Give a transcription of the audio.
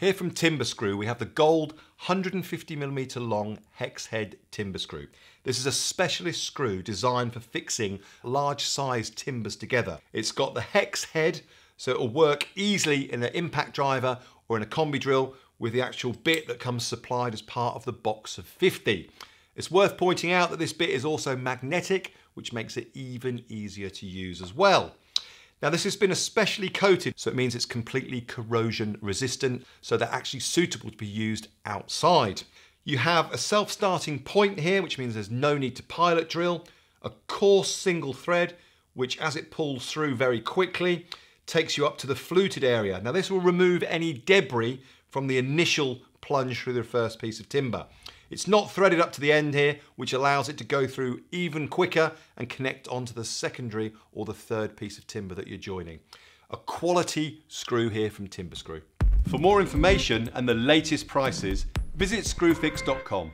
Here from Timber Screw, we have the gold 150mm long hex head timber screw. This is a specialist screw designed for fixing large size timbers together. It's got the hex head, so it'll work easily in an impact driver or in a combi drill with the actual bit that comes supplied as part of the box of 50. It's worth pointing out that this bit is also magnetic, which makes it even easier to use as well. Now this has been especially coated, so it means it's completely corrosion resistant, so they're actually suitable to be used outside. You have a self-starting point here, which means there's no need to pilot drill, a coarse single thread, which as it pulls through very quickly, takes you up to the fluted area. Now this will remove any debris from the initial plunge through the first piece of timber. It's not threaded up to the end here, which allows it to go through even quicker and connect onto the secondary or the third piece of timber that you're joining. A quality screw here from Timber Screw. For more information and the latest prices, visit screwfix.com.